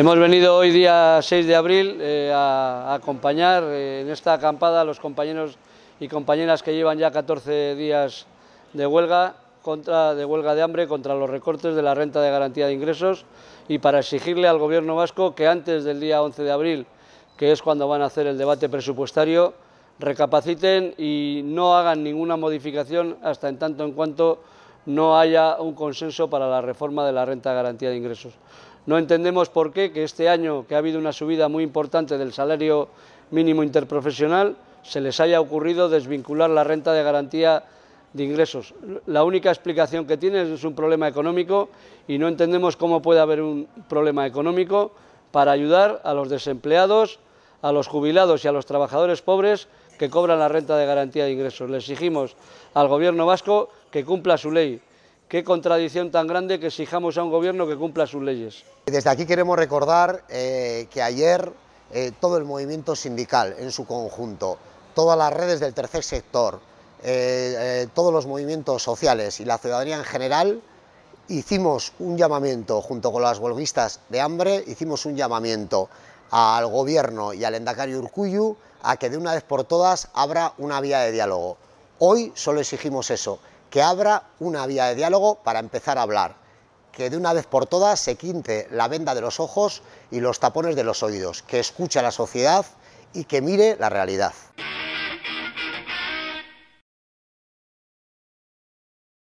Hemos venido hoy día 6 de abril eh, a, acompañar eh, en esta acampada a los compañeros y compañeras que llevan ya 14 días de huelga, contra, de huelga de hambre contra los recortes de la renta de garantía de ingresos y para exigirle al Gobierno vasco que antes del día 11 de abril, que es cuando van a hacer el debate presupuestario, recapaciten y no hagan ninguna modificación hasta en tanto en cuanto no haya un consenso para la reforma de la renta de garantía de ingresos. No entendemos por qué que este año, que ha habido una subida muy importante del salario mínimo interprofesional, se les haya ocurrido desvincular la renta de garantía de ingresos. La única explicación que tiene es un problema económico y no entendemos cómo puede haber un problema económico para ayudar a los desempleados, a los jubilados y a los trabajadores pobres que cobran la renta de garantía de ingresos. Le exigimos al Gobierno vasco que cumpla su ley. Qué contradicción tan grande que exijamos a un gobierno que cumpla sus leyes. Desde aquí queremos recordar eh, que ayer eh, todo el movimiento sindical en su conjunto, todas las redes del tercer sector, eh, todos los movimientos sociales y la ciudadanía en general, hicimos un llamamiento, junto con las huelguistas de hambre, hicimos un llamamiento al gobierno y al Endacario Urcuyu a que de una vez por todas abra una vía de diálogo. Hoy solo exigimos eso, que abra una vía de diálogo para empezar a hablar, que de una vez por todas se quinte la venda de los ojos y los tapones de los oídos, que escuche a la sociedad y que mire la realidad.